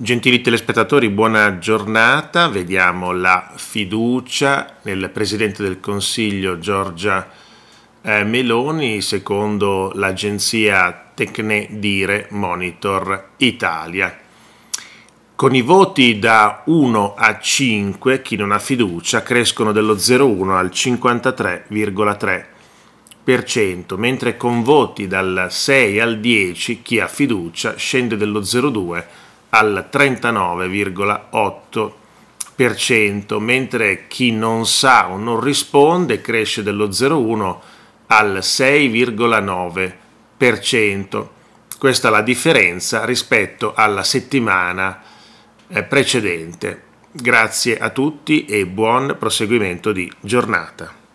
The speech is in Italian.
Gentili telespettatori, buona giornata. Vediamo la fiducia nel Presidente del Consiglio Giorgia eh, Meloni secondo l'agenzia Tecne Dire Monitor Italia. Con i voti da 1 a 5, chi non ha fiducia, crescono dello 0,1 al 53,3%, mentre con voti dal 6 al 10, chi ha fiducia scende dello 0,2 al 39,8%, mentre chi non sa o non risponde cresce dello 0,1 al 6,9%. Questa è la differenza rispetto alla settimana eh, precedente. Grazie a tutti e buon proseguimento di giornata.